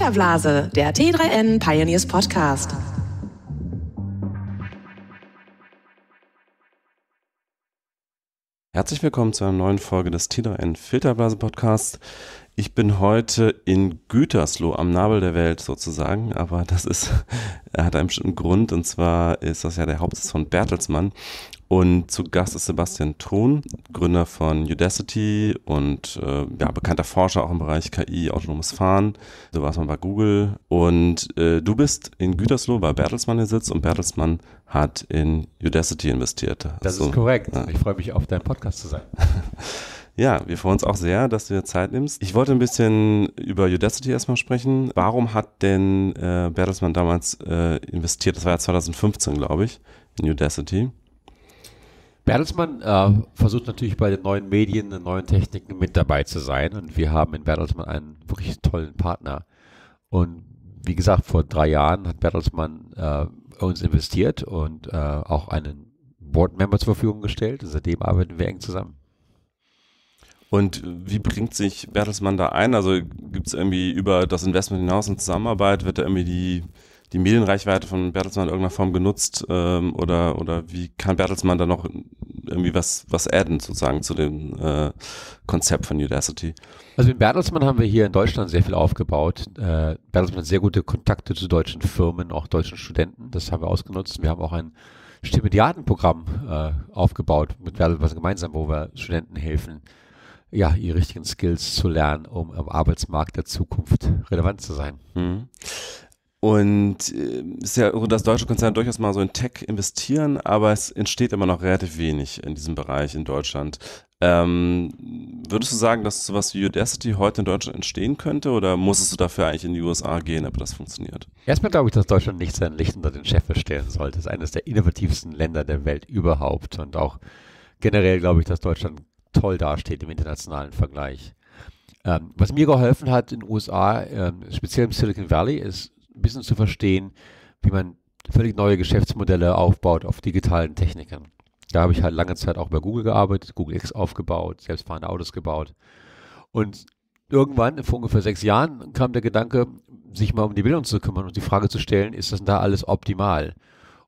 Filterblase, der T3N Pioneers Podcast. Herzlich willkommen zu einer neuen Folge des T3N Filterblase Podcasts. Ich bin heute in Gütersloh, am Nabel der Welt sozusagen, aber das ist, hat einen bestimmten Grund und zwar ist das ja der Hauptsitz von Bertelsmann und zu Gast ist Sebastian Thun, Gründer von Udacity und äh, ja, bekannter Forscher auch im Bereich KI, autonomes Fahren. So warst mal bei Google. Und äh, du bist in Gütersloh bei Bertelsmann der Sitz und Bertelsmann hat in Udacity investiert. Das also, ist korrekt. Ja. Ich freue mich auf deinen Podcast zu sein. Ja, wir freuen uns auch sehr, dass du dir Zeit nimmst. Ich wollte ein bisschen über Udacity erstmal sprechen. Warum hat denn äh, Bertelsmann damals äh, investiert? Das war ja 2015, glaube ich, in Udacity. Bertelsmann äh, versucht natürlich bei den neuen Medien, den neuen Techniken mit dabei zu sein. Und wir haben in Bertelsmann einen wirklich tollen Partner. Und wie gesagt, vor drei Jahren hat Bertelsmann äh, uns investiert und äh, auch einen Board-Member zur Verfügung gestellt. Und seitdem arbeiten wir eng zusammen. Und wie bringt sich Bertelsmann da ein? Also gibt es irgendwie über das Investment hinaus eine Zusammenarbeit? Wird da irgendwie die, die Medienreichweite von Bertelsmann in irgendeiner Form genutzt? Ähm, oder, oder wie kann Bertelsmann da noch irgendwie was, was adden sozusagen zu dem äh, Konzept von Udacity? Also mit Bertelsmann haben wir hier in Deutschland sehr viel aufgebaut. Äh, Bertelsmann hat sehr gute Kontakte zu deutschen Firmen, auch deutschen Studenten. Das haben wir ausgenutzt. Wir haben auch ein Stipendiatenprogramm äh, aufgebaut mit Bertelsmann gemeinsam, wo wir Studenten helfen, ja, ihre richtigen Skills zu lernen, um am Arbeitsmarkt der Zukunft relevant zu sein. Mhm. Und äh, ist ja dass deutsche Konzerne durchaus mal so in Tech investieren, aber es entsteht immer noch relativ wenig in diesem Bereich in Deutschland. Ähm, würdest du sagen, dass sowas wie Udacity heute in Deutschland entstehen könnte oder musstest du dafür eigentlich in die USA gehen, ob das funktioniert? Erstmal glaube ich, dass Deutschland nicht sein Licht unter den Chef stellen sollte. Es ist eines der innovativsten Länder der Welt überhaupt und auch generell glaube ich, dass Deutschland toll dasteht im internationalen Vergleich. Ähm, was mir geholfen hat in den USA, ähm, speziell im Silicon Valley, ist ein bisschen zu verstehen, wie man völlig neue Geschäftsmodelle aufbaut auf digitalen Techniken. Da habe ich halt lange Zeit auch bei Google gearbeitet, Google X aufgebaut, selbstfahrende Autos gebaut. Und irgendwann, vor ungefähr sechs Jahren, kam der Gedanke, sich mal um die Bildung zu kümmern und die Frage zu stellen, ist das denn da alles optimal?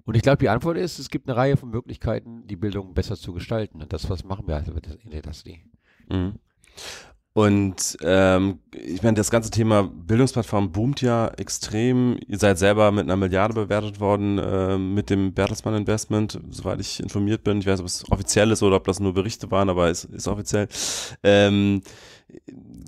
Und ich glaube, die Antwort ist, es gibt eine Reihe von Möglichkeiten, die Bildung besser zu gestalten. Und das, was machen wir also in der Industrie? Mhm. Und ähm, ich meine, das ganze Thema Bildungsplattform boomt ja extrem. Ihr seid selber mit einer Milliarde bewertet worden äh, mit dem Bertelsmann Investment, soweit ich informiert bin. Ich weiß, ob es offiziell ist oder ob das nur Berichte waren, aber es ist offiziell. Ähm,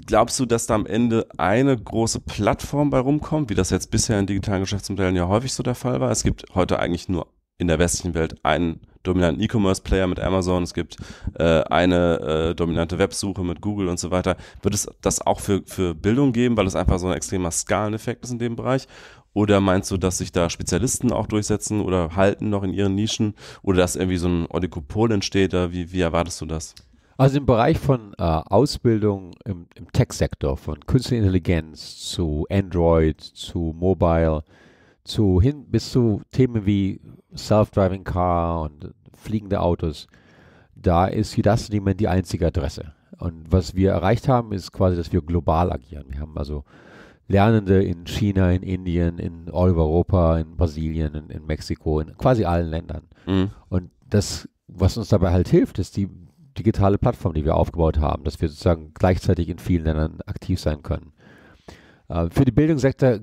Glaubst du, dass da am Ende eine große Plattform bei rumkommt, wie das jetzt bisher in digitalen Geschäftsmodellen ja häufig so der Fall war? Es gibt heute eigentlich nur in der westlichen Welt einen dominanten E-Commerce-Player mit Amazon, es gibt äh, eine äh, dominante Websuche mit Google und so weiter. Wird es das auch für, für Bildung geben, weil es einfach so ein extremer Skaleneffekt ist in dem Bereich? Oder meinst du, dass sich da Spezialisten auch durchsetzen oder halten noch in ihren Nischen oder dass irgendwie so ein Oligopol entsteht? Wie, wie erwartest du das? Also im Bereich von äh, Ausbildung im, im Tech-Sektor, von Künstliche Intelligenz zu Android, zu Mobile, zu hin bis zu Themen wie Self-Driving Car und fliegende Autos, da ist Udacity die einzige Adresse. Und was wir erreicht haben, ist quasi, dass wir global agieren. Wir haben also Lernende in China, in Indien, in all über Europa, in Brasilien, in, in, Mexiko, in quasi allen Ländern. Mhm. Und das, was uns dabei halt hilft, ist, die digitale Plattform, die wir aufgebaut haben, dass wir sozusagen gleichzeitig in vielen Ländern aktiv sein können. Äh, für den Bildungssektor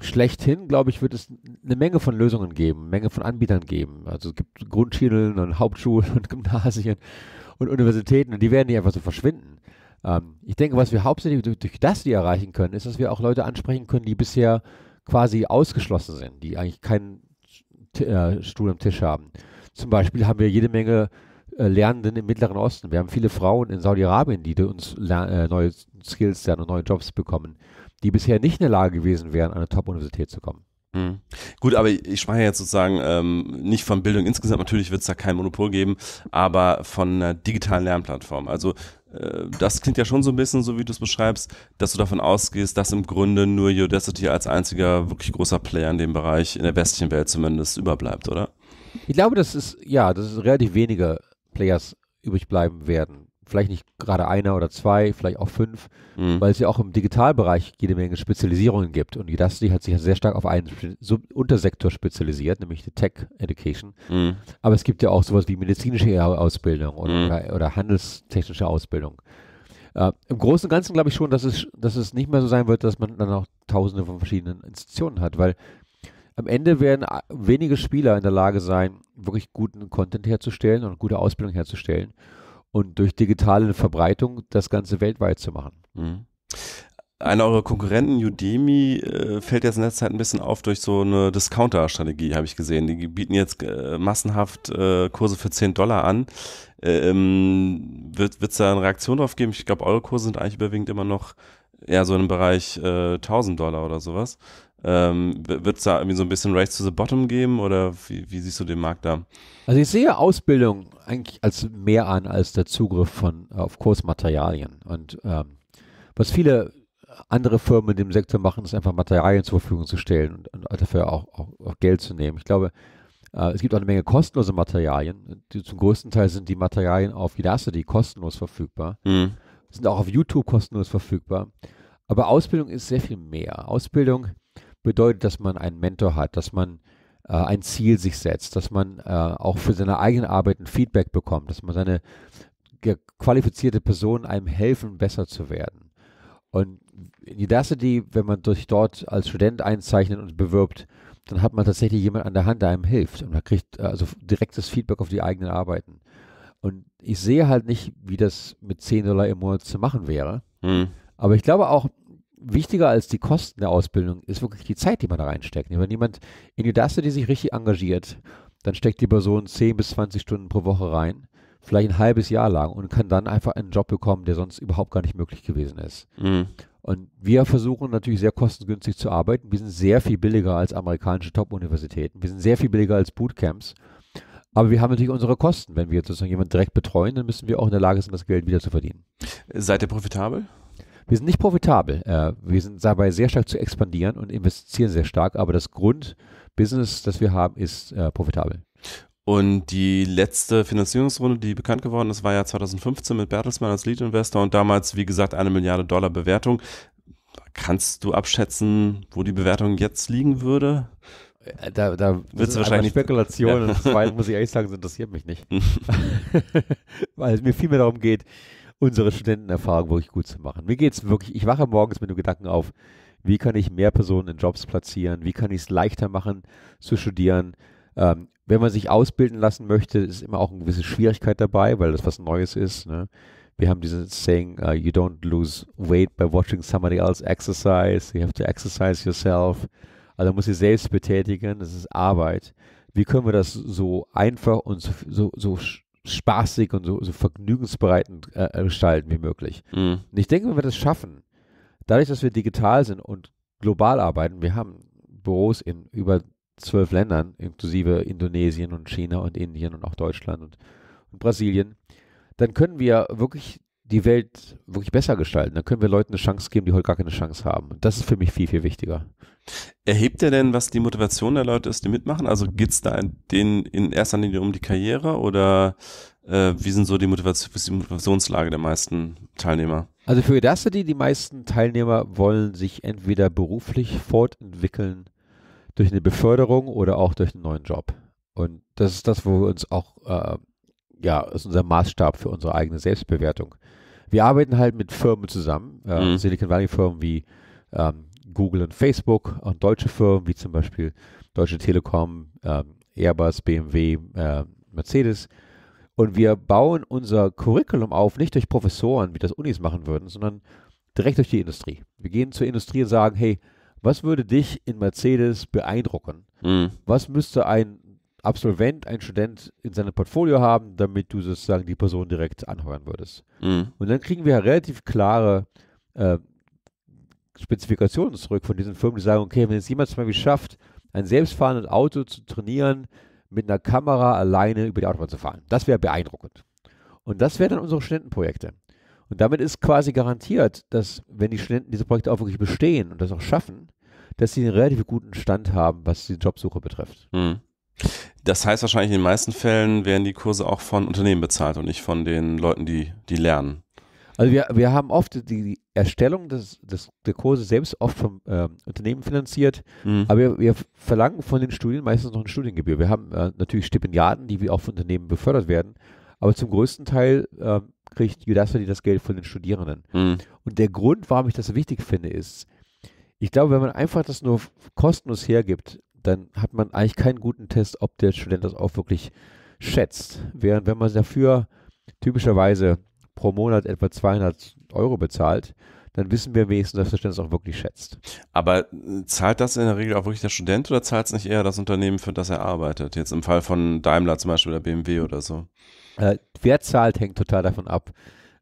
schlechthin, glaube ich, wird es eine Menge von Lösungen geben, eine Menge von Anbietern geben. Also es gibt Grundschulen und Hauptschulen und Gymnasien und Universitäten und die werden nicht einfach so verschwinden. Ähm, ich denke, was wir hauptsächlich durch, durch das wir erreichen können, ist, dass wir auch Leute ansprechen können, die bisher quasi ausgeschlossen sind, die eigentlich keinen äh, Stuhl am Tisch haben. Zum Beispiel haben wir jede Menge äh, Lernenden im Mittleren Osten. Wir haben viele Frauen in Saudi-Arabien, die uns äh, neue Skills lernen und neue Jobs bekommen, die bisher nicht in der Lage gewesen wären, an eine Top-Universität zu kommen. Mhm. Gut, aber ich spreche jetzt sozusagen ähm, nicht von Bildung insgesamt, natürlich wird es da kein Monopol geben, aber von einer digitalen Lernplattform. Also äh, das klingt ja schon so ein bisschen, so wie du es beschreibst, dass du davon ausgehst, dass im Grunde nur Udacity als einziger wirklich großer Player in dem Bereich, in der westlichen Welt zumindest, überbleibt, oder? Ich glaube, das ist, ja, das ist relativ weniger Players übrig bleiben werden. Vielleicht nicht gerade einer oder zwei, vielleicht auch fünf, mhm. weil es ja auch im Digitalbereich jede Menge Spezialisierungen gibt. Und Udacity hat sich sehr stark auf einen Sub Untersektor spezialisiert, nämlich die Tech Education. Mhm. Aber es gibt ja auch sowas wie medizinische Ausbildung oder, mhm. oder, oder handelstechnische Ausbildung. Äh, Im Großen und Ganzen glaube ich schon, dass es, dass es nicht mehr so sein wird, dass man dann auch tausende von verschiedenen Institutionen hat, weil am Ende werden äh, wenige Spieler in der Lage sein, wirklich guten Content herzustellen und gute Ausbildung herzustellen und durch digitale Verbreitung das Ganze weltweit zu machen. Mhm. Einer eurer Konkurrenten, Udemy, äh, fällt jetzt in letzter Zeit ein bisschen auf durch so eine Discounter-Strategie, habe ich gesehen. Die bieten jetzt äh, massenhaft Kurse für 10 Dollar an. Ähm, wird es da eine Reaktion drauf geben? Ich glaube, eure Kurse sind eigentlich überwiegend immer noch eher so im Bereich äh, 1000 Dollar oder sowas. Ähm, Wird es da irgendwie so ein bisschen Race to the Bottom geben oder wie, wie, siehst du den Markt da? Also ich sehe Ausbildung eigentlich als mehr an als der Zugriff von auf Kursmaterialien. Und ähm, was viele andere Firmen in dem Sektor machen, ist einfach Materialien zur Verfügung zu stellen und, und dafür auch, auch, auch, Geld zu nehmen. Ich glaube, äh, es gibt auch eine Menge kostenlose Materialien. Die, zum größten Teil sind die Materialien auf Udacity kostenlos verfügbar. Mhm. Sind auch auf YouTube kostenlos verfügbar. Aber Ausbildung ist sehr viel mehr. Ausbildung bedeutet, dass man einen Mentor hat, dass man äh, ein Ziel sich setzt, dass man äh, auch für seine eigene Arbeit ein Feedback bekommt, dass man seine qualifizierte Person einem helfen, besser zu werden. Und in Udacity, wenn man sich dort als Student einzeichnet und bewirbt, dann hat man tatsächlich jemanden an der Hand, der einem hilft und man kriegt äh, also direktes Feedback auf die eigenen Arbeiten. Und ich sehe halt nicht, wie das mit 10 Dollar im Monat zu machen wäre. Hm. Aber ich glaube auch, wichtiger als die Kosten der Ausbildung ist wirklich die Zeit, die man da reinsteckt. Wenn jemand in die Dasse, sich richtig engagiert, dann steckt die Person 10 bis 20 Stunden pro Woche rein, vielleicht ein halbes Jahr lang und kann dann einfach einen Job bekommen, der sonst überhaupt gar nicht möglich gewesen ist. Mhm. Und wir versuchen natürlich sehr kostengünstig zu arbeiten. Wir sind sehr viel billiger als amerikanische Top-Universitäten. Wir sind sehr viel billiger als Bootcamps. Aber wir haben natürlich unsere Kosten. Wenn wir sozusagen jemanden direkt betreuen, dann müssen wir auch in der Lage sein, das Geld wieder zu verdienen. Seid ihr profitabel? Wir sind nicht profitabel. Äh, wir sind dabei sehr stark zu expandieren und investieren sehr stark, aber das Grundbusiness, das wir haben, ist äh, profitabel. Und die letzte Finanzierungsrunde, die bekannt geworden ist, war ja 2015 mit Bertelsmann als Lead-Investor und damals, wie gesagt, eine Milliarde Dollar Bewertung. Kannst du abschätzen, wo die Bewertung jetzt liegen würde? Äh, da, da Willst du wahrscheinlich Spekulation ja. und zweitens muss ich ehrlich sagen, interessiert mich nicht. Weil es mir viel mehr darum geht, unsere Studentenerfahrung wirklich gut zu machen. Mir geht es wirklich, ich wache morgens mit dem Gedanken auf, wie kann ich mehr Personen in Jobs platzieren, wie kann ich es leichter machen zu studieren. Ähm, wenn man sich ausbilden lassen möchte, ist immer auch eine gewisse Schwierigkeit dabei, weil das was Neues ist. Ne? Wir haben dieses Saying, uh, you don't lose weight by watching somebody else exercise, you have to exercise yourself. Also man muss sich selbst betätigen, das ist Arbeit. Wie können wir das so einfach und so, so, so spaßig und so, so vergnügensbereitend äh, äh, gestalten wie möglich. Mhm. Und ich denke, wenn wir das schaffen, dadurch, dass wir digital sind und global arbeiten, wir haben Büros in über zwölf Ländern, inklusive Indonesien und China und Indien und auch Deutschland und, und Brasilien, dann können wir wirklich die Welt wirklich besser gestalten. Dann können wir Leuten eine Chance geben, die heute gar keine Chance haben. Und das ist für mich viel, viel wichtiger. Erhebt ihr denn, was die Motivation der Leute ist, die mitmachen? Also geht es da denen in erster Linie um die Karriere oder äh, wie sind so die, Motivation, die Motivationslage der meisten Teilnehmer? Also für das, die, die meisten Teilnehmer wollen sich entweder beruflich fortentwickeln durch eine Beförderung oder auch durch einen neuen Job. Und das ist das, wo wir uns auch äh, ja, ist unser Maßstab für unsere eigene Selbstbewertung. Wir arbeiten halt mit Firmen zusammen, äh, mhm. Silicon Valley Firmen wie ähm, Google und Facebook und deutsche Firmen wie zum Beispiel Deutsche Telekom, ähm, Airbus, BMW, äh, Mercedes. Und wir bauen unser Curriculum auf, nicht durch Professoren, wie das Unis machen würden, sondern direkt durch die Industrie. Wir gehen zur Industrie und sagen, hey, was würde dich in Mercedes beeindrucken? Mhm. Was müsste ein Absolvent, ein Student in seinem Portfolio haben, damit du sozusagen die Person direkt anheuern würdest. Mhm. Und dann kriegen wir ja relativ klare äh, Spezifikationen zurück von diesen Firmen, die sagen, okay, wenn es jemand zum Beispiel schafft, ein selbstfahrendes Auto zu trainieren, mit einer Kamera alleine über die Autobahn zu fahren. Das wäre beeindruckend. Und das wären dann unsere Studentenprojekte. Und damit ist quasi garantiert, dass wenn die Studenten diese Projekte auch wirklich bestehen und das auch schaffen, dass sie einen relativ guten Stand haben, was die Jobsuche betrifft. Mhm. Das heißt wahrscheinlich, in den meisten Fällen werden die Kurse auch von Unternehmen bezahlt und nicht von den Leuten, die, die lernen. Also wir, wir haben oft die, Erstellung des, des, der Kurse selbst oft vom ähm, Unternehmen finanziert, mhm. aber wir, wir, verlangen von den Studien meistens noch eine Studiengebühr. Wir haben äh, natürlich Stipendiaten, die wie auch von Unternehmen befördert werden, aber zum größten Teil äh, kriegt Udacity das Geld von den Studierenden. Mhm. Und der Grund, warum ich das so wichtig finde, ist, ich glaube, wenn man einfach das nur kostenlos hergibt, dann hat man eigentlich keinen guten Test, ob der Student das auch wirklich schätzt. Während wenn man dafür typischerweise pro Monat etwa 200 Euro bezahlt, dann wissen wir wenigstens, dass der Student es auch wirklich schätzt. Aber äh, zahlt das in der Regel auch wirklich der Student oder zahlt es nicht eher das Unternehmen, für das er arbeitet? Jetzt im Fall von Daimler zum Beispiel oder BMW oder so. Äh, wer zahlt, hängt total davon ab,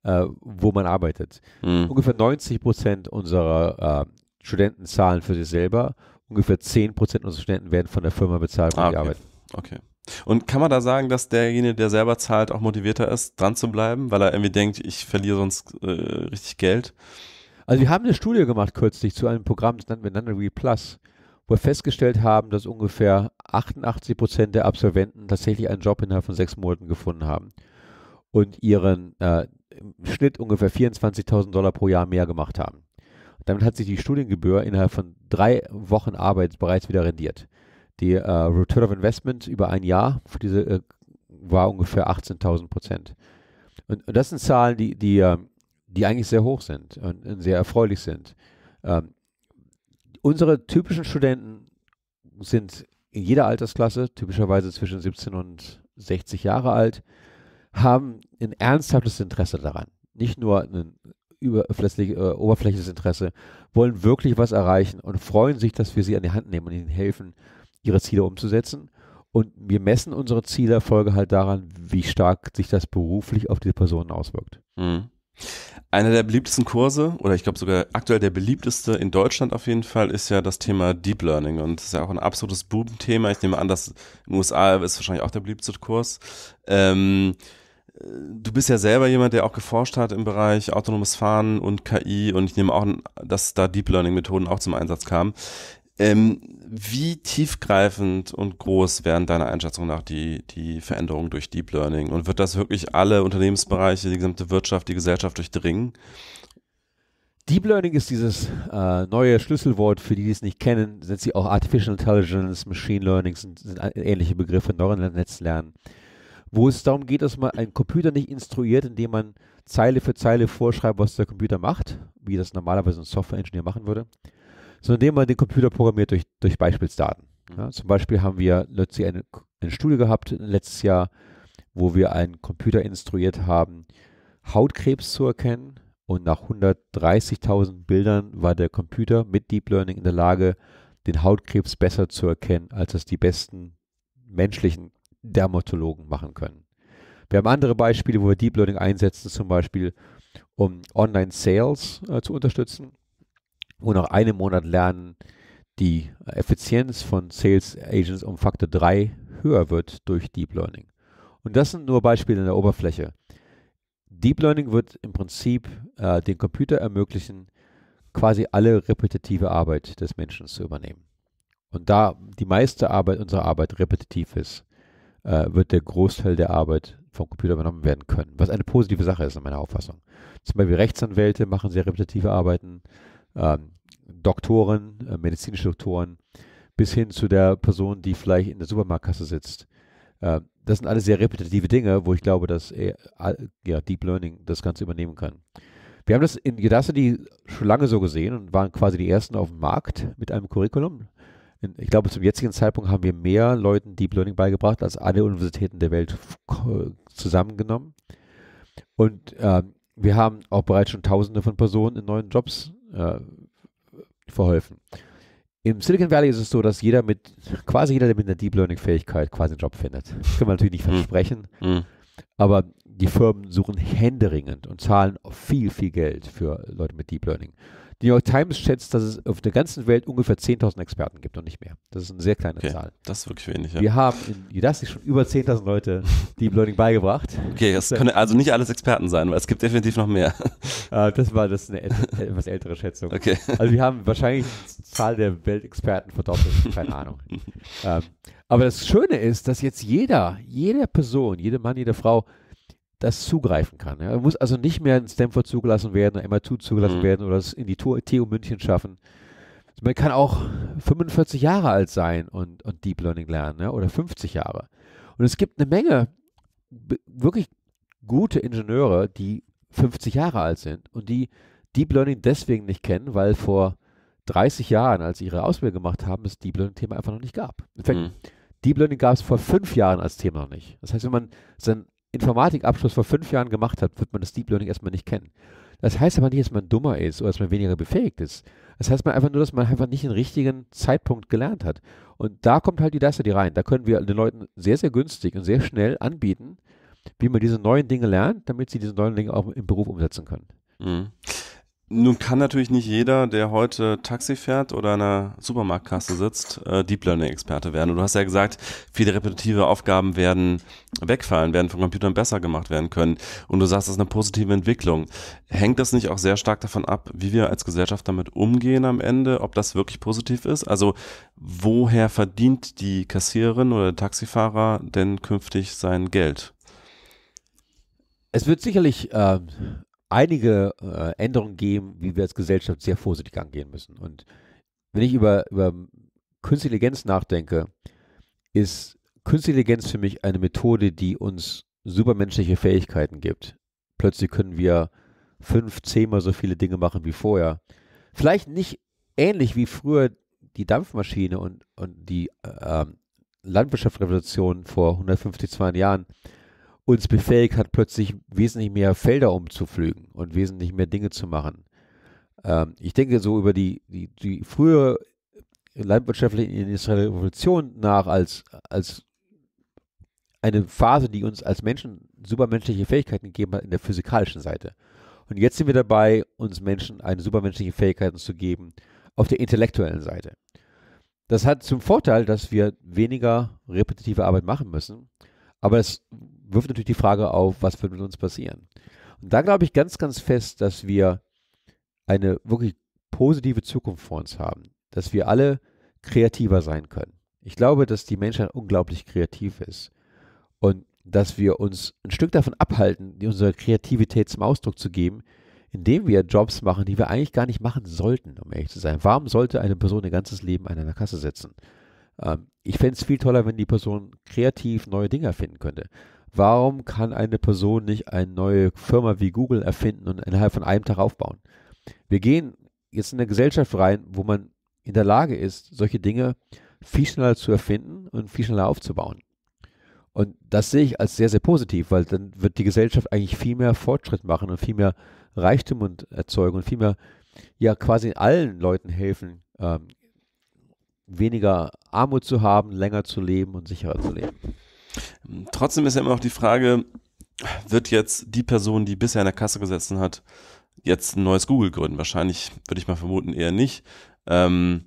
äh, wo man arbeitet. Mhm. Ungefähr 90 Prozent unserer äh, Studenten zahlen für sich selber ungefähr 10 unserer Studenten werden von der Firma bezahlt, für ah, okay. die Arbeit. Okay. Und kann man da sagen, dass derjenige, der selber zahlt, auch motivierter ist, dran zu bleiben, weil er irgendwie denkt, ich verliere sonst äh, richtig Geld? Also wir haben eine Studie gemacht kürzlich zu einem Programm, das nannten wir Nunnery Plus, wo wir festgestellt haben, dass ungefähr 88 Prozent der Absolventen tatsächlich einen Job innerhalb von sechs Monaten gefunden haben und ihren äh, Schnitt ungefähr 24.000 Dollar pro Jahr mehr gemacht haben. Damit hat sich die Studiengebühr innerhalb von drei Wochen Arbeit bereits wieder rendiert. Die äh, Return of Investment über ein Jahr für diese äh, war ungefähr 18.000 Prozent. Und, und, das sind Zahlen, die, die, ähm, die eigentlich sehr hoch sind und, und sehr erfreulich sind. Ähm, unsere typischen Studenten sind in jeder Altersklasse, typischerweise zwischen 17 und 60 Jahre alt, haben ein ernsthaftes Interesse daran, nicht nur einen über, äh, oberflächliches Interesse, wollen wirklich was erreichen und freuen sich, dass wir sie an die Hand nehmen und ihnen helfen, ihre Ziele umzusetzen. Und wir messen unsere Zielerfolge halt daran, wie stark sich das beruflich auf diese Personen auswirkt. Mhm. Einer der beliebtesten Kurse, oder ich glaube sogar aktuell der beliebteste in Deutschland auf jeden Fall, ist ja das Thema Deep Learning. Und das ist ja auch ein absolutes Boom-Thema. Ich nehme an, dass in den USA ist wahrscheinlich auch der beliebteste Kurs. Ähm, du bist ja selber jemand, der auch geforscht hat im Bereich autonomes Fahren und KI und ich nehme auch, dass da Deep Learning Methoden auch zum Einsatz kamen. Ähm, wie tiefgreifend und groß wären deiner Einschätzung nach die, die Veränderungen durch Deep Learning? Und wird das wirklich alle Unternehmensbereiche, die gesamte Wirtschaft, die Gesellschaft durchdringen? Deep Learning ist dieses äh, neue Schlüsselwort, für die, die es nicht kennen, sind sie auch Artificial Intelligence, Machine Learning sind, sind ähnliche Begriffe, neuronales Netzlernen. Lernen wo es darum geht, dass man einen Computer nicht instruiert, indem man Zeile für Zeile vorschreibt, was der Computer macht, wie das normalerweise ein Software-Engineer machen würde, sondern indem man den Computer programmiert durch, durch Beispielsdaten. Mhm. Ja, zum Beispiel haben wir letztlich eine, eine Studie gehabt letztes Jahr, wo wir einen Computer instruiert haben, Hautkrebs zu erkennen. Und nach 130.000 Bildern war der Computer mit Deep Learning in der Lage, den Hautkrebs besser zu erkennen, als es die besten menschlichen Dermatologen machen können. Wir haben andere Beispiele, wo wir Deep Learning einsetzen, zum Beispiel um Online-Sales äh, zu unterstützen, wo nach einem Monat Lernen die Effizienz von Sales Agents um Faktor 3 höher wird durch Deep Learning. Und das sind nur Beispiele in der Oberfläche. Deep Learning wird im Prinzip äh, den Computer ermöglichen, quasi alle repetitive Arbeit des Menschen zu übernehmen. Und da die meiste Arbeit unserer Arbeit repetitiv ist, äh, wird der Großteil der Arbeit vom Computer übernommen werden können, was eine positive Sache ist in meiner Auffassung. Zum Beispiel Rechtsanwälte machen sehr repetitive Arbeiten, ähm, Doktoren, äh, medizinische Doktoren, bis hin zu der Person, die vielleicht in der Supermarktkasse sitzt. Äh, das sind alles sehr repetitive Dinge, wo ich glaube, dass ja, Deep Learning das Ganze übernehmen kann. Wir haben das in Udacity schon lange so gesehen und waren quasi die Ersten auf dem Markt mit einem Curriculum in, ich glaube, zum jetzigen Zeitpunkt haben wir mehr Leuten Deep Learning beigebracht als alle Universitäten der Welt zusammengenommen. Und äh, wir haben auch bereits schon Tausende von Personen in neuen Jobs äh, verholfen. Im Silicon Valley ist es so, dass jeder mit, quasi jeder, der mit einer Deep Learning-Fähigkeit quasi einen Job findet. Das können wir natürlich nicht hm. versprechen, hm. aber die Firmen suchen händeringend und zahlen viel, viel Geld für Leute mit Deep Learning. New York Times schätzt, dass es auf der ganzen Welt ungefähr 10.000 Experten gibt und nicht mehr. Das ist eine sehr kleine okay, Zahl. Das ist wirklich wenig, ja. Wir haben in Udacity schon über 10.000 Leute Deep Learning beigebracht. Okay, das können also nicht alles Experten sein, weil es gibt definitiv noch mehr. Ah, das war das eine äh, etwas ältere Schätzung. Okay. Also wir haben wahrscheinlich die Zahl der Weltexperten verdoppelt, keine Ahnung. Ähm, aber das Schöne ist, dass jetzt jeder, jede Person, jeder Mann, jede Frau das zugreifen kann. Er muss also nicht mehr in Stanford zugelassen werden, MIT zugelassen mhm. werden oder es in die TU München schaffen. Also man kann auch 45 Jahre alt sein und, und Deep Learning lernen ja, oder 50 Jahre. Und es gibt eine Menge wirklich gute Ingenieure, die 50 Jahre alt sind und die Deep Learning deswegen nicht kennen, weil vor 30 Jahren, als sie ihre Ausbildung gemacht haben, es Deep Learning-Thema einfach noch nicht gab. In fact, mhm. Deep Learning gab es vor fünf Jahren als Thema noch nicht. Das heißt, wenn man sein Informatikabschluss vor fünf Jahren gemacht hat, wird man das Deep Learning erstmal nicht kennen. Das heißt aber nicht, dass man dummer ist oder dass man weniger befähigt ist. Das heißt mal einfach nur, dass man einfach nicht den richtigen Zeitpunkt gelernt hat. Und da kommt halt die Dacity rein. Da können wir den Leuten sehr, sehr günstig und sehr schnell anbieten, wie man diese neuen Dinge lernt, damit sie diese neuen Dinge auch im Beruf umsetzen können. Mhm. Nun kann natürlich nicht jeder, der heute Taxi fährt oder in einer Supermarktkasse sitzt, äh, Deep Learning-Experte werden. Und du hast ja gesagt, viele repetitive Aufgaben werden wegfallen, werden von Computern besser gemacht werden können. Und du sagst, das ist eine positive Entwicklung. Hängt das nicht auch sehr stark davon ab, wie wir als Gesellschaft damit umgehen am Ende, ob das wirklich positiv ist? Also woher verdient die Kassiererin oder der Taxifahrer denn künftig sein Geld? Es wird sicherlich äh, einige äh, Änderungen geben, wie wir als Gesellschaft sehr vorsichtig angehen müssen. Und wenn ich über, über Künstliche Intelligenz nachdenke, ist Künstliche Intelligenz für mich eine Methode, die uns supermenschliche Fähigkeiten gibt. Plötzlich können wir fünf, zehnmal so viele Dinge machen wie vorher. Vielleicht nicht ähnlich wie früher die Dampfmaschine und, und die äh, ähm, Landwirtschaftsrevolution vor 150, 200 Jahren, uns befähigt hat, plötzlich wesentlich mehr Felder umzuflügen und wesentlich mehr Dinge zu machen. Ähm, ich denke so über die, die, die frühe landwirtschaftliche industrielle Revolution nach als, als eine Phase, die uns als Menschen supermenschliche Fähigkeiten gegeben hat in der physikalischen Seite. Und jetzt sind wir dabei, uns Menschen eine supermenschliche Fähigkeiten zu geben auf der intellektuellen Seite. Das hat zum Vorteil, dass wir weniger repetitive Arbeit machen müssen, aber es wirft natürlich die Frage auf, was wird mit uns passieren? Und da glaube ich ganz, ganz fest, dass wir eine wirklich positive Zukunft vor uns haben, dass wir alle kreativer sein können. Ich glaube, dass die Menschheit unglaublich kreativ ist und dass wir uns ein Stück davon abhalten, unsere Kreativität zum Ausdruck zu geben, indem wir Jobs machen, die wir eigentlich gar nicht machen sollten, um ehrlich zu sein. Warum sollte eine Person ihr ganzes Leben an einer Kasse sitzen? Ähm, ich fände es viel toller, wenn die Person kreativ neue Dinge finden könnte. Warum kann eine Person nicht eine neue Firma wie Google erfinden und innerhalb von einem Tag aufbauen? Wir gehen jetzt in eine Gesellschaft rein, wo man in der Lage ist, solche Dinge viel schneller zu erfinden und viel schneller aufzubauen. Und das sehe ich als sehr, sehr positiv, weil dann wird die Gesellschaft eigentlich viel mehr Fortschritt machen und viel mehr Reichtum und erzeugen und viel mehr, ja, quasi allen Leuten helfen, ähm, weniger Armut zu haben, länger zu leben und sicherer zu leben. Trotzdem ist ja immer noch die Frage, wird jetzt die Person, die bisher in der Kasse gesessen hat, jetzt ein neues Google gründen? Wahrscheinlich würde ich mal vermuten, eher nicht. Ähm,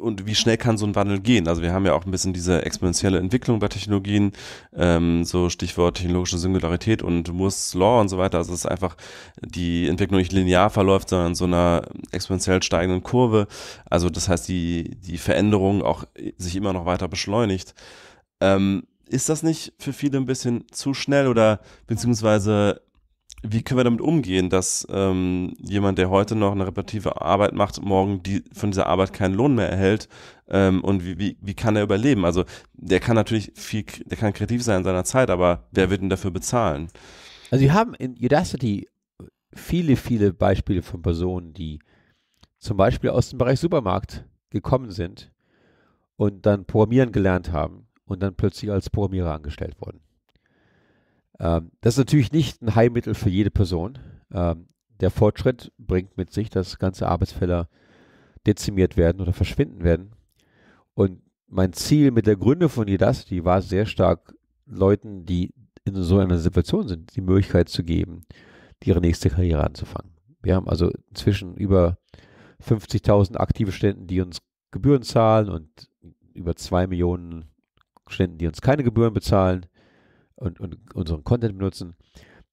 und wie schnell kann so ein Wandel gehen? Also wir haben ja auch ein bisschen diese exponentielle Entwicklung bei Technologien, ähm, so Stichwort technologische Singularität und Moore's Law und so weiter. Also es ist einfach die Entwicklung nicht linear verläuft, sondern in so einer exponentiell steigenden Kurve. Also das heißt, die, die Veränderung auch sich immer noch weiter beschleunigt. Ähm, ist das nicht für viele ein bisschen zu schnell oder beziehungsweise wie können wir damit umgehen, dass ähm, jemand, der heute noch eine repetitive Arbeit macht, morgen die, von dieser Arbeit keinen Lohn mehr erhält? Ähm, und wie, wie, wie kann er überleben? Also der kann natürlich viel, der kann kreativ sein in seiner Zeit, aber wer wird ihn dafür bezahlen? Also wir haben in Udacity viele, viele Beispiele von Personen, die zum Beispiel aus dem Bereich Supermarkt gekommen sind und dann Programmieren gelernt haben und dann plötzlich als Programmierer angestellt worden. Ähm, das ist natürlich nicht ein Heilmittel für jede Person. Ähm, der Fortschritt bringt mit sich, dass ganze Arbeitsfelder dezimiert werden oder verschwinden werden. Und mein Ziel mit der Gründung von Udacity war sehr stark, Leuten, die in so einer Situation sind, die Möglichkeit zu geben, ihre nächste Karriere anzufangen. Wir haben also inzwischen über 50.000 aktive Studenten, die uns Gebühren zahlen und über zwei Millionen Studenten, die uns keine Gebühren bezahlen und, und unseren Content benutzen,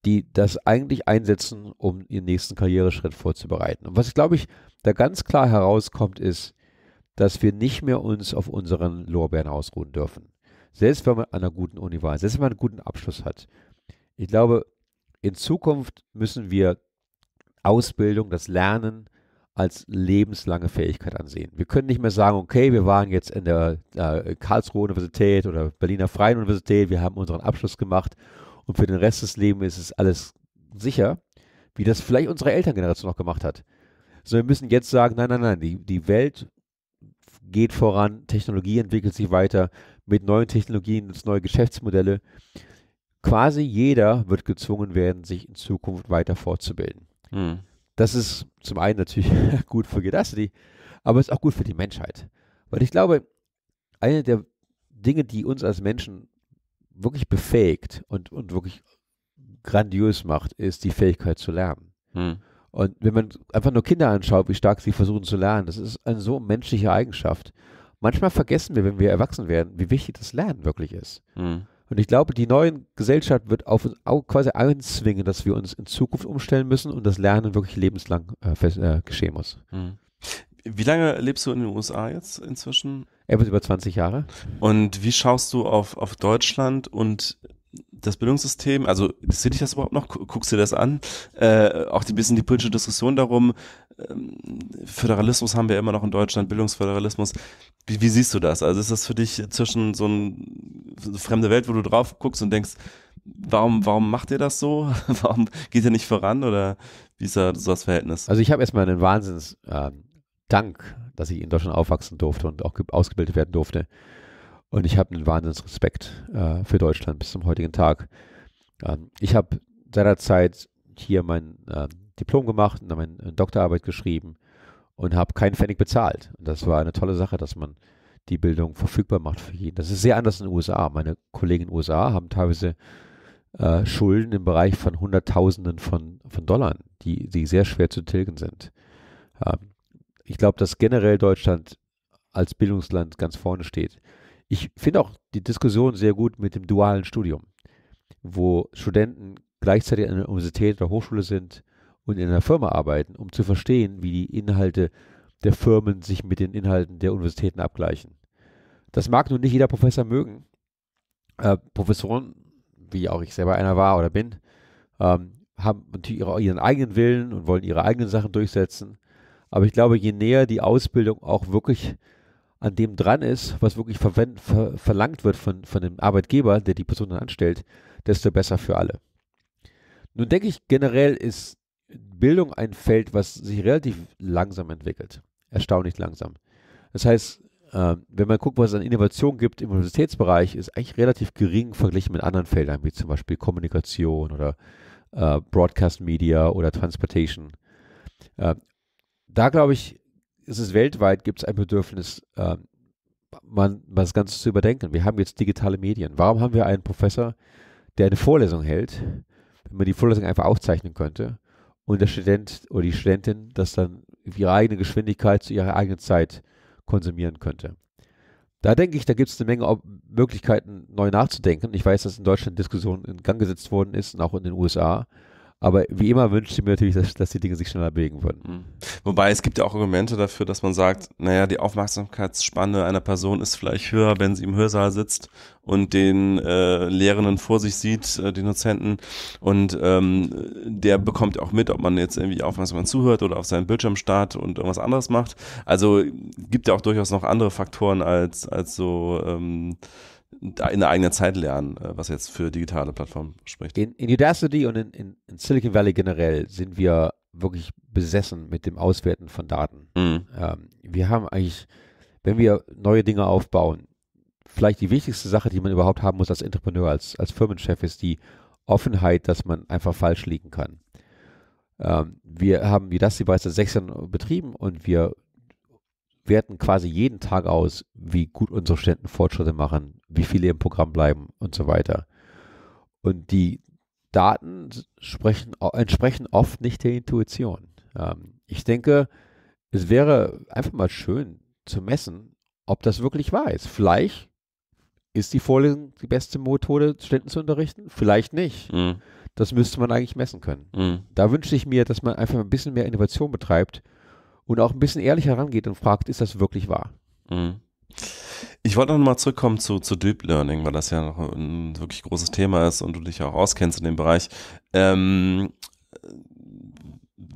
die das eigentlich einsetzen, um ihren nächsten Karriereschritt vorzubereiten. Und was, glaube ich, da ganz klar herauskommt, ist, dass wir nicht mehr uns auf unseren Lorbeeren ausruhen dürfen. Selbst wenn man an einer guten Uni war, selbst wenn man einen guten Abschluss hat. Ich glaube, in Zukunft müssen wir Ausbildung, das Lernen, als lebenslange Fähigkeit ansehen. Wir können nicht mehr sagen, okay, wir waren jetzt in der äh, Karlsruher Universität oder Berliner Freien Universität, wir haben unseren Abschluss gemacht und für den Rest des Lebens ist es alles sicher, wie das vielleicht unsere Elterngeneration noch gemacht hat. So, wir müssen jetzt sagen, nein, nein, nein, die, die Welt geht voran, Technologie entwickelt sich weiter, mit neuen Technologien gibt neue Geschäftsmodelle. Quasi jeder wird gezwungen werden, sich in Zukunft weiter fortzubilden. Hm. Das ist zum einen natürlich gut für Gedacity, aber es ist auch gut für die Menschheit. Weil ich glaube, eine der Dinge, die uns als Menschen wirklich befähigt und, und wirklich grandios macht, ist die Fähigkeit zu lernen. Hm. Und wenn man einfach nur Kinder anschaut, wie stark sie versuchen zu lernen, das ist eine so menschliche Eigenschaft. Manchmal vergessen wir, wenn wir erwachsen werden, wie wichtig das Lernen wirklich ist. Hm. Und ich glaube, die neue Gesellschaft wird auf uns quasi einzwingen, dass wir uns in Zukunft umstellen müssen und das Lernen wirklich lebenslang äh, fest, äh, geschehen muss. Mhm. Wie lange lebst du in den USA jetzt inzwischen? Etwas über 20 Jahre. Und wie schaust du auf, auf Deutschland und das Bildungssystem? Also, sehe ich das überhaupt noch? Guckst du das an? Äh, auch ein bisschen die politische Diskussion darum, ähm, Föderalismus haben wir immer noch in Deutschland, Bildungsföderalismus. Wie, wie, siehst du das? Also ist das für dich zwischen so ein so eine fremde Welt, wo du drauf guckst und denkst, warum, warum macht ihr das so? warum geht ihr nicht voran? Oder wie ist da so das Verhältnis? Also ich habe erstmal einen Wahnsinns ähm, Dank, dass ich in Deutschland aufwachsen durfte und auch ausgebildet werden durfte. Und ich habe einen Wahnsinns Respekt äh, für Deutschland bis zum heutigen Tag. Ähm, ich habe seinerzeit hier mein äh, Diplom gemacht und habe meine äh, Doktorarbeit geschrieben und habe keinen Pfennig bezahlt. Und das war eine tolle Sache, dass man die Bildung verfügbar macht für jeden. Das ist sehr anders in den USA. Meine Kollegen in den USA haben teilweise äh, Schulden im Bereich von Hunderttausenden von, von Dollar, die, die sehr schwer zu tilgen sind. Ähm, ich glaube, dass generell Deutschland als Bildungsland ganz vorne steht. Ich finde auch die Diskussion sehr gut mit dem dualen Studium, wo Studenten gleichzeitig an der Universität oder Hochschule sind und in einer Firma arbeiten, um zu verstehen, wie die Inhalte der Firmen sich mit den Inhalten der Universitäten abgleichen. Das mag nun nicht jeder Professor mögen. Äh, Professoren, wie auch ich selber einer war oder bin, ähm, haben natürlich ihre, ihren eigenen Willen und wollen ihre eigenen Sachen durchsetzen. Aber ich glaube, je näher die Ausbildung auch wirklich an dem dran ist, was wirklich verwend, ver, verlangt wird von, von dem Arbeitgeber, der die Person dann anstellt, desto besser für alle. Nun denke ich, generell ist Bildung ein Feld, was sich relativ langsam entwickelt. Erstaunlich langsam. Das heißt, äh, wenn man guckt, was es an Innovationen gibt im Universitätsbereich, ist eigentlich relativ gering verglichen mit anderen Feldern, wie zum Beispiel Kommunikation oder äh, Broadcast Media oder Transportation. Äh, da glaube ich, ist es weltweit, gibt es ein Bedürfnis, äh, man, das Ganze zu überdenken. Wir haben jetzt digitale Medien. Warum haben wir einen Professor, der eine Vorlesung hält, wenn man die Vorlesung einfach aufzeichnen könnte und der Student oder die Studentin das dann auf ihre eigene Geschwindigkeit zu ihrer eigenen Zeit konsumieren könnte. Da denke ich, da gibt es eine Menge Möglichkeiten, neu nachzudenken. Ich weiß, dass in Deutschland Diskussionen in Gang gesetzt worden ist und auch in den USA. Aber wie immer wünsche ich mir natürlich, dass, dass die Dinge sich schneller bewegen würden. Mhm. Wobei es gibt ja auch Argumente dafür, dass man sagt, naja, die Aufmerksamkeitsspanne einer Person ist vielleicht höher, wenn sie im Hörsaal sitzt und den äh, Lehrenden vor sich sieht, äh, den Dozenten. Und ähm, der bekommt auch mit, ob man jetzt irgendwie aufmerksam zuhört oder auf seinen Bildschirm starrt und irgendwas anderes macht. Also gibt ja auch durchaus noch andere Faktoren als, als so ähm, in der eigenen Zeit lernen, äh, was jetzt für digitale Plattformen spricht. In, in Udacity und in, in, in, Silicon Valley generell sind wir wirklich besessen mit dem Auswerten von Daten. Mhm. Ähm, wir haben eigentlich, wenn wir neue Dinge aufbauen, vielleicht die wichtigste Sache, die man überhaupt haben muss als Entrepreneur, als, als Firmenchef, ist die Offenheit, dass man einfach falsch liegen kann. Ähm, wir haben wie das Device seit sechs Jahre betrieben und wir werten quasi jeden Tag aus, wie gut unsere Studenten Fortschritte machen, wie viele im Programm bleiben und so weiter. Und die Daten sprechen, entsprechen oft nicht der Intuition. Ähm, ich denke, es wäre einfach mal schön zu messen, ob das wirklich wahr ist. Vielleicht ist die Vorlesung die beste Methode, Studenten zu unterrichten? Vielleicht nicht. Mhm. Das müsste man eigentlich messen können. Mhm. Da wünsche ich mir, dass man einfach ein bisschen mehr Innovation betreibt und auch ein bisschen ehrlich herangeht und fragt, ist das wirklich wahr? Mhm. Ich wollte noch mal zurückkommen zu, zu Deep Learning, weil das ja noch ein wirklich großes Thema ist und du dich auch auskennst in dem Bereich. Ähm,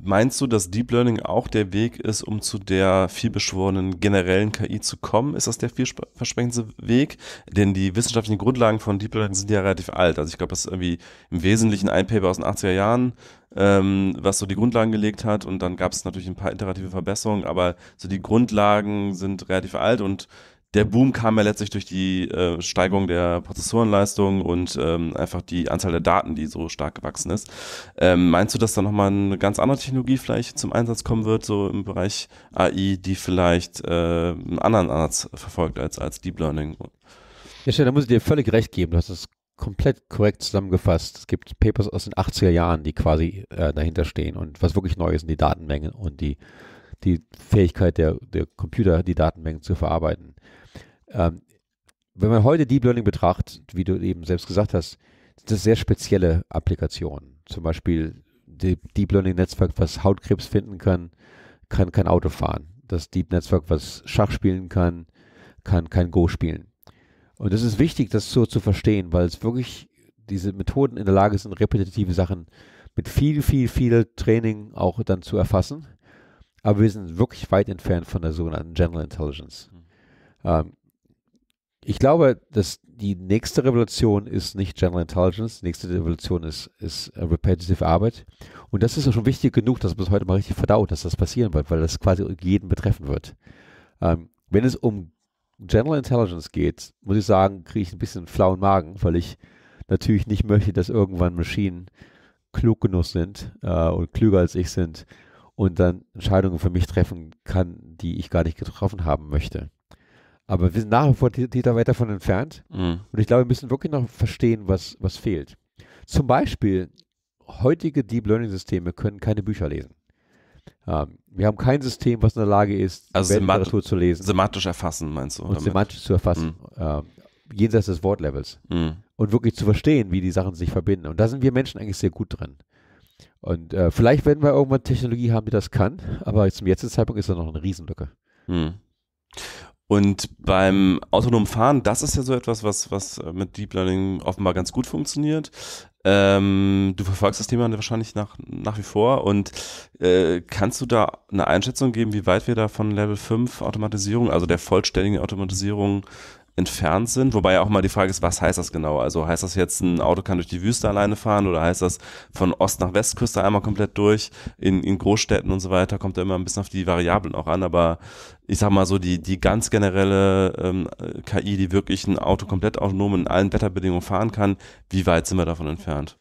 Meinst du, dass Deep Learning auch der Weg ist, um zu der vielbeschworenen generellen KI zu kommen? Ist das der vielversprechendste Weg? Denn die wissenschaftlichen Grundlagen von Deep Learning sind ja relativ alt. Also ich glaube, das ist irgendwie im Wesentlichen ein Paper aus den 80er Jahren, ähm, was so die Grundlagen gelegt hat. Und dann gab es natürlich ein paar iterative Verbesserungen, aber so die Grundlagen sind relativ alt und der Boom kam ja letztlich durch die äh, Steigerung der Prozessorenleistung und ähm, einfach die Anzahl der Daten, die so stark gewachsen ist. Ähm, meinst du, dass da nochmal eine ganz andere Technologie vielleicht zum Einsatz kommen wird, so im Bereich AI, die vielleicht äh, einen anderen Ansatz verfolgt als, als Deep Learning? Ja, Stefan, da muss ich dir völlig recht geben. Du hast das komplett korrekt zusammengefasst. Es gibt Papers aus den 80er Jahren, die quasi äh, dahinter stehen. Und was wirklich neu ist, sind die Datenmengen und die, die Fähigkeit der, der Computer, die Datenmengen zu verarbeiten. Ähm, wenn man heute Deep Learning betrachtet, wie du eben selbst gesagt hast, sind das sehr spezielle Applikationen. Zum Beispiel die Deep Learning Netzwerk, was Hautkrebs finden kann, kann kein Auto fahren. Das Deep Netzwerk, was Schach spielen kann, kann kein Go spielen. Und es ist wichtig, das so zu verstehen, weil es wirklich diese Methoden in der Lage sind, repetitive Sachen mit viel, viel, viel Training auch dann zu erfassen. Aber wir sind wirklich weit entfernt von der sogenannten General Intelligence. Mhm. Ähm, ich glaube, dass die nächste Revolution ist nicht General Intelligence, die nächste Revolution ist, ist äh, repetitive Arbeit. Und das ist ja schon wichtig genug, dass man es heute mal richtig verdaut, dass das passieren wird, weil das quasi jeden betreffen wird. Ähm, wenn es um General Intelligence geht, muss ich sagen, kriege ich ein bisschen einen flauen Magen, weil ich natürlich nicht möchte, dass irgendwann Maschinen klug genug sind äh, und klüger als ich sind und dann Entscheidungen für mich treffen kann, die ich gar nicht getroffen haben möchte. Aber wir sind nach wie vor Täter weit davon entfernt. Mhm. Und ich glaube, wir müssen wirklich noch verstehen, was, was fehlt. Zum Beispiel, heutige Deep Learning-Systeme können keine Bücher lesen. Ähm, wir haben kein System, was in der Lage ist, also Literatur zu lesen. Semantisch erfassen, meinst du? Und damit? semantisch zu erfassen. Mhm. Ähm, jenseits des Wortlevels. Mhm. Und wirklich zu verstehen, wie die Sachen sich verbinden. Und da sind wir Menschen eigentlich sehr gut drin. Und äh, vielleicht werden wir irgendwann Technologie haben, die das kann, aber zum jetzigen Zeitpunkt ist da noch eine Riesenlücke. Mhm. Und beim autonomen Fahren, das ist ja so etwas, was, was mit Deep Learning offenbar ganz gut funktioniert. Ähm, du verfolgst das Thema wahrscheinlich nach, nach wie vor und äh, kannst du da eine Einschätzung geben, wie weit wir da von Level 5 Automatisierung, also der vollständigen Automatisierung entfernt sind, wobei ja auch mal die Frage ist, was heißt das genau? Also heißt das jetzt, ein Auto kann durch die Wüste alleine fahren oder heißt das von Ost nach Westküste einmal komplett durch? In, in Großstädten und so weiter kommt da immer ein bisschen auf die Variablen auch an, aber ich sag mal so, die, die ganz generelle ähm, KI, die wirklich ein Auto komplett autonom in allen Wetterbedingungen fahren kann, wie weit sind wir davon entfernt?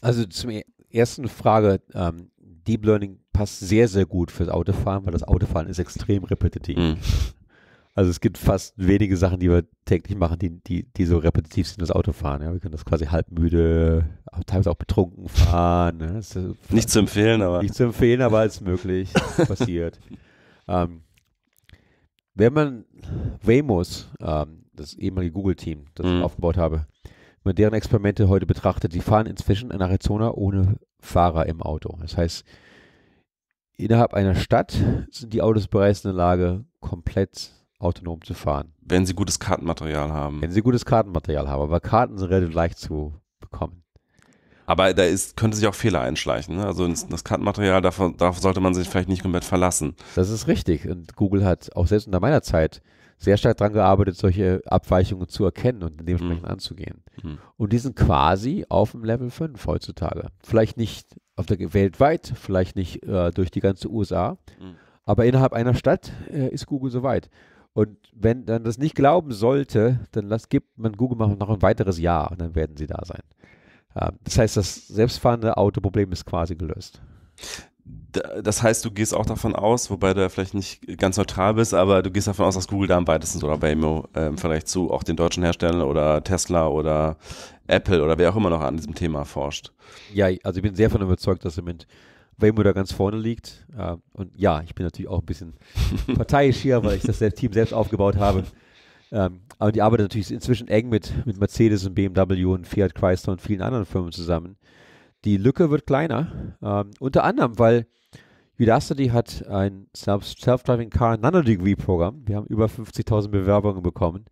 Also zum e-, ersten Frage, ähm, Deep Learning passt sehr, sehr gut fürs Autofahren, weil das Autofahren ist extrem repetitiv. Mm. Also es gibt fast wenige Sachen, die wir täglich machen, die, die, die so repetitiv sind, das Autofahren. Ja, wir können das quasi halbmüde, teilweise auch betrunken fahren. Ne? Äh, nicht zu empfehlen, aber. Nicht zu empfehlen, aber als möglich passiert. Ähm, wenn man Waymus, ähm, das ehemalige Google-Team, das mhm. ich aufgebaut habe, wenn man deren Experimente heute betrachtet, die fahren inzwischen in Arizona ohne Fahrer im Auto. Das heißt, innerhalb einer Stadt sind die Autos bereits in der Lage, komplett autonom zu fahren. Wenn sie gutes Kartenmaterial haben. Wenn sie gutes Kartenmaterial haben, aber Karten sind relativ leicht zu bekommen. Aber da ist, könnte sich auch Fehler einschleichen. Ne? Also das Kartenmaterial, davon, darauf sollte man sich vielleicht nicht komplett verlassen. Das ist richtig. Und Google hat auch selbst unter meiner Zeit sehr stark daran gearbeitet, solche Abweichungen zu erkennen und dementsprechend mhm. anzugehen. Mhm. Und die sind quasi auf dem Level 5 heutzutage. Vielleicht nicht auf der weltweit, vielleicht nicht äh, durch die ganze USA, mhm. aber innerhalb einer Stadt äh, ist Google soweit. Und wenn dann das nicht glauben sollte, dann lass, gibt man Google mal noch ein weiteres Jahr und dann werden sie da sein. Ähm, das heißt, das selbstfahrende Autoproblem ist quasi gelöst. Das heißt, du gehst auch davon aus, wobei du ja vielleicht nicht ganz neutral bist, aber du gehst davon aus, dass Google da am weitesten oder Waymo äh, im zu auch den deutschen Herstellern oder Tesla oder Apple oder wer auch immer noch an diesem Thema forscht. Ja, also ich bin sehr davon überzeugt, dass im Moment Waymo da ganz vorne liegt. Äh, und ja, ich bin natürlich auch ein bisschen parteiisch hier, weil ich das Team selbst aufgebaut habe. Ähm, aber die arbeiten natürlich inzwischen eng mit, mit Mercedes und BMW und Fiat Chrysler und vielen anderen Firmen zusammen. Die Lücke wird kleiner, ähm, unter anderem, weil Udacity hat ein Self-Driving Car Nano-Degree-Programm. Wir haben über 50.000 Bewerbungen bekommen.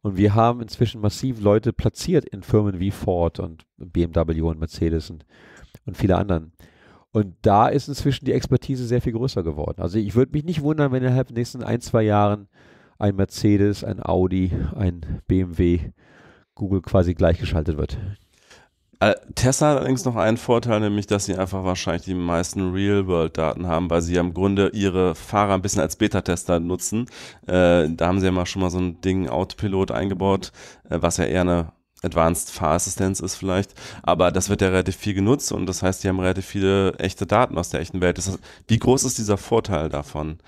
Und wir haben inzwischen massiv Leute platziert in Firmen wie Ford und BMW und Mercedes und, und viele anderen. Und da ist inzwischen die Expertise sehr viel größer geworden. Also ich würde mich nicht wundern, wenn innerhalb der nächsten ein, zwei Jahren ein Mercedes, ein Audi, ein BMW, Google quasi gleichgeschaltet wird. Äh, Tesla hat allerdings noch einen Vorteil, nämlich dass sie einfach wahrscheinlich die meisten Real-World-Daten haben, weil sie ja im Grunde ihre Fahrer ein bisschen als Beta-Tester nutzen. Äh, da haben sie ja mal schon mal so ein Ding Autopilot eingebaut, äh, was ja eher eine Advanced Far Assistance ist vielleicht, aber das wird ja relativ viel genutzt und das heißt, die haben relativ viele echte Daten aus der echten Welt. Das heißt, wie groß ist dieser Vorteil davon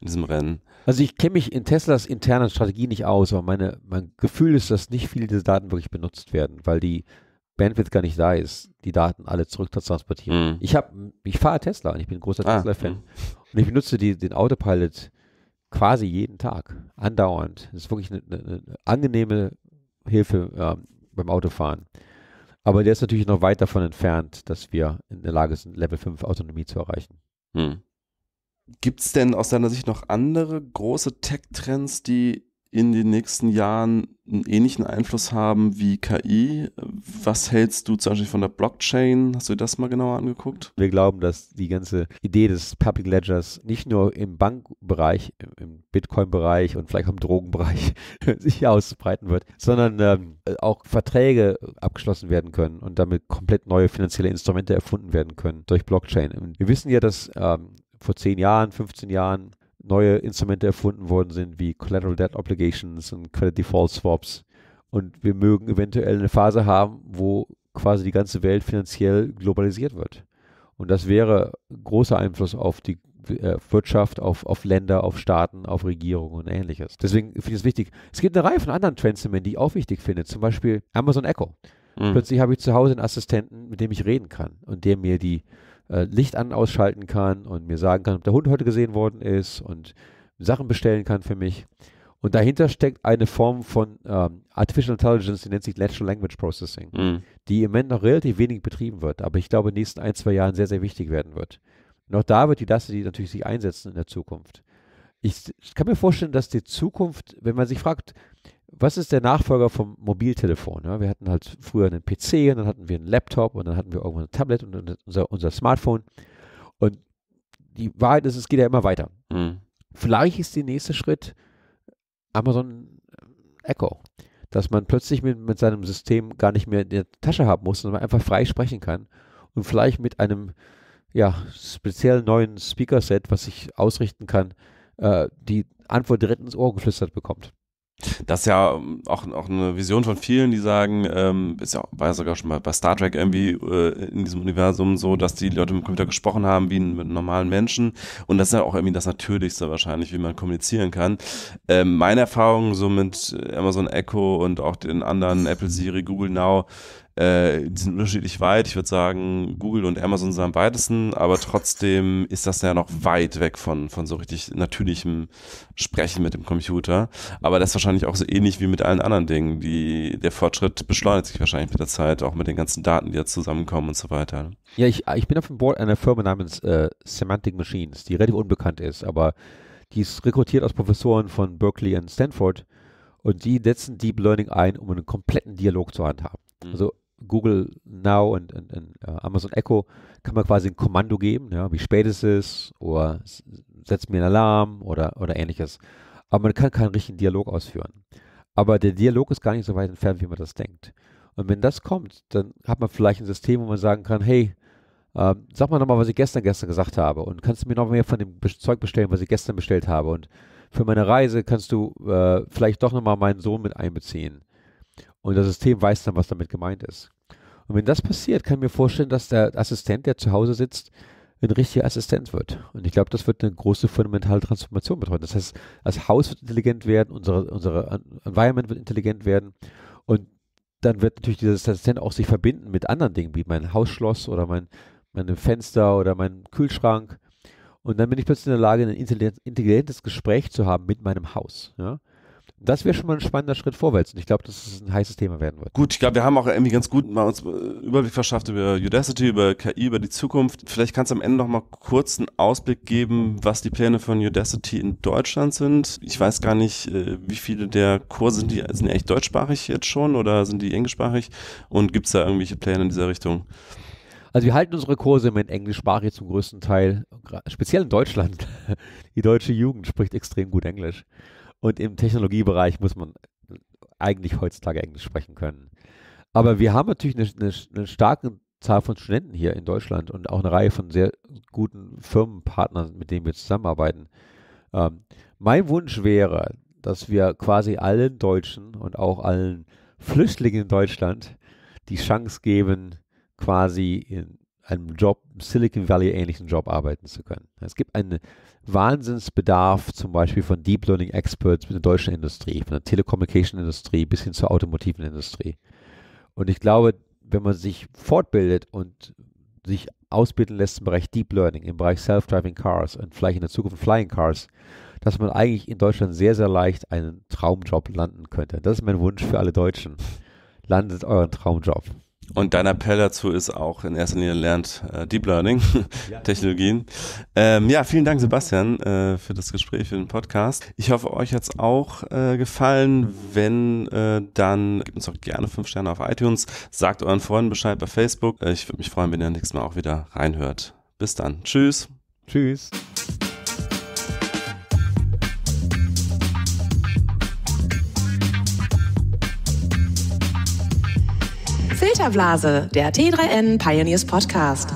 in diesem Rennen? Also ich kenne mich in Teslas internen Strategie nicht aus, aber meine, mein Gefühl ist, dass nicht viele dieser Daten wirklich benutzt werden, weil die Bandwidth gar nicht da ist, die Daten alle zurück zu transportieren. Mhm. Ich habe, ich fahre Tesla und ich bin ein großer ah, Tesla-Fan mhm. und ich benutze die, den Autopilot quasi jeden Tag, andauernd. Das ist wirklich eine, eine, eine angenehme Hilfe, ähm, beim Autofahren. Aber der ist natürlich noch weit davon entfernt, dass wir in der Lage sind, Level 5 Autonomie zu erreichen. Hm. Gibt es denn aus deiner Sicht noch andere große Tech-Trends, die in den nächsten Jahren einen ähnlichen Einfluss haben wie KI. Was hältst du zum Beispiel von der Blockchain? Hast du dir das mal genauer angeguckt? Wir glauben, dass die ganze Idee des Public Ledgers nicht nur im Bankbereich, im Bitcoin-Bereich und vielleicht auch im Drogenbereich sich ausbreiten wird, sondern ähm, auch Verträge abgeschlossen werden können und damit komplett neue finanzielle Instrumente erfunden werden können durch Blockchain. Und wir wissen ja, dass ähm, vor 10 Jahren, 15 Jahren neue Instrumente erfunden worden sind, wie Collateral Debt Obligations und Credit Default Swaps. Und wir mögen eventuell eine Phase haben, wo quasi die ganze Welt finanziell globalisiert wird. Und das wäre großer Einfluss auf die äh, Wirtschaft, auf, auf Länder, auf Staaten, auf Regierungen und ähnliches. Deswegen finde ich es wichtig. Es gibt eine Reihe von anderen Trends die ich auch wichtig finde. Zum Beispiel Amazon Echo. Mhm. Plötzlich habe ich zu Hause einen Assistenten, mit dem ich reden kann und der mir die äh, Licht an ausschalten kann und mir sagen kann, ob der Hund heute gesehen worden ist und Sachen bestellen kann für mich. Und dahinter steckt eine Form von ähm, Artificial Intelligence, die nennt sich Natural Language Processing, mhm. die im Moment noch relativ wenig betrieben wird, aber ich glaube, in den nächsten ein, zwei Jahren sehr, sehr wichtig werden wird. Noch da wird die das, die natürlich sich einsetzen in der Zukunft. Ich, ich kann mir vorstellen, dass die Zukunft, wenn man sich fragt, was ist der Nachfolger vom Mobiltelefon? Ja, wir hatten halt früher einen PC und dann hatten wir einen Laptop und dann hatten wir irgendwann ein Tablet und unser, unser Smartphone. Und die Wahrheit ist, es geht ja immer weiter. Mhm. Vielleicht ist der nächste Schritt Amazon äh, Echo, dass man plötzlich mit, mit seinem System gar nicht mehr in der Tasche haben muss, sondern einfach frei sprechen kann und vielleicht mit einem ja, speziellen neuen Speaker-Set, was ich ausrichten kann, äh, die Antwort direkt ins Ohr geflüstert bekommt. Das ist ja ähm, auch, auch eine Vision von vielen, die sagen, ähm, ist ja, war ja sogar schon mal bei Star Trek irgendwie äh, in diesem Universum so, dass die Leute mit dem Computer gesprochen haben wie mit normalen Menschen. Und das ist ja auch irgendwie das Natürlichste wahrscheinlich, wie man kommunizieren kann. Ähm, meine Erfahrung so mit Amazon Echo und auch den anderen Apple Siri, Google Now, äh, die sind unterschiedlich weit. Ich würde sagen, Google und Amazon sind am weitesten, aber trotzdem ist das ja noch weit weg von, von so richtig natürlichem Sprechen mit dem Computer. Aber das ist wahrscheinlich auch so ähnlich wie mit allen anderen Dingen. Die, der Fortschritt beschleunigt sich wahrscheinlich mit der Zeit, auch mit den ganzen Daten, die da zusammenkommen und so weiter. Ja, ich, ich bin auf dem Board einer Firma namens äh, Semantic Machines, die relativ unbekannt ist, aber die ist rekrutiert aus Professoren von Berkeley und Stanford und die setzen Deep Learning ein, um einen kompletten Dialog zu handhaben. Mhm. Also Google Now und, und, und uh, Amazon Echo kann man quasi ein Kommando geben, ja, wie spät es ist oder setzt mir einen Alarm oder, oder ähnliches. Aber man kann keinen richtigen Dialog ausführen. Aber der Dialog ist gar nicht so weit entfernt, wie man das denkt. Und wenn das kommt, dann hat man vielleicht ein System, wo man sagen kann, hey, äh, sag mal nochmal, was ich gestern gestern gesagt habe und kannst du mir noch mehr von dem Zeug bestellen, was ich gestern bestellt habe und für meine Reise kannst du äh, vielleicht doch nochmal meinen Sohn mit einbeziehen und das System weiß dann, was damit gemeint ist. Und wenn das passiert, kann ich mir vorstellen, dass der Assistent, der zu Hause sitzt, ein richtiger Assistent wird. Und ich glaube, das wird eine große fundamentale Transformation betreuen. Das heißt, das Haus wird intelligent werden, unsere, unsere Environment wird intelligent werden. Und dann wird natürlich dieser Assistent auch sich verbinden mit anderen Dingen, wie mein Hausschloss oder mein, mein Fenster oder mein Kühlschrank. Und dann bin ich plötzlich in der Lage, ein intelligentes Gespräch zu haben mit meinem Haus. Ja? das wäre schon mal ein spannender Schritt vorwärts. Und ich glaube, dass es ein heißes Thema werden wird. Gut, ich glaube, wir haben auch irgendwie ganz gut mal uns äh, Überblick verschafft über Udacity, über KI, über die Zukunft. Vielleicht kannst du am Ende noch mal kurz einen Ausblick geben, was die Pläne von Udacity in Deutschland sind. Ich weiß gar nicht, äh, wie viele der Kurse sind die, sind die eigentlich deutschsprachig jetzt schon oder sind die englischsprachig? Und gibt es da irgendwelche Pläne in dieser Richtung? Also wir halten unsere Kurse im englischsprachig zum größten Teil, speziell in Deutschland. Die deutsche Jugend spricht extrem gut Englisch. Und im Technologiebereich muss man eigentlich heutzutage Englisch sprechen können. Aber wir haben natürlich eine, eine, eine starke Zahl von Studenten hier in Deutschland und auch eine Reihe von sehr guten Firmenpartnern, mit denen wir zusammenarbeiten. Ähm, mein Wunsch wäre, dass wir quasi allen Deutschen und auch allen Flüchtlingen in Deutschland die Chance geben, quasi in, einem Job, Silicon Valley ähnlichen Job arbeiten zu können. Es gibt einen Wahnsinnsbedarf zum Beispiel von Deep Learning Experts in der deutschen Industrie, von der Telecommunication Industrie bis hin zur automotiven Industrie. Und ich glaube, wenn man sich fortbildet und sich ausbilden lässt im Bereich Deep Learning, im Bereich Self-Driving Cars und vielleicht in der Zukunft Flying Cars, dass man eigentlich in Deutschland sehr, sehr leicht einen Traumjob landen könnte. Das ist mein Wunsch für alle Deutschen. Landet euren Traumjob. Und dein Appell dazu ist auch in erster Linie lernt äh, Deep Learning Technologien. Ähm, ja, vielen Dank Sebastian äh, für das Gespräch, für den Podcast. Ich hoffe, euch hat es auch äh, gefallen. Wenn äh, dann gebt uns doch gerne fünf Sterne auf iTunes. Sagt euren Freunden Bescheid bei Facebook. Äh, ich würde mich freuen, wenn ihr nächstes Mal auch wieder reinhört. Bis dann. Tschüss. Tschüss. Filterblase, der T3N Pioneers Podcast.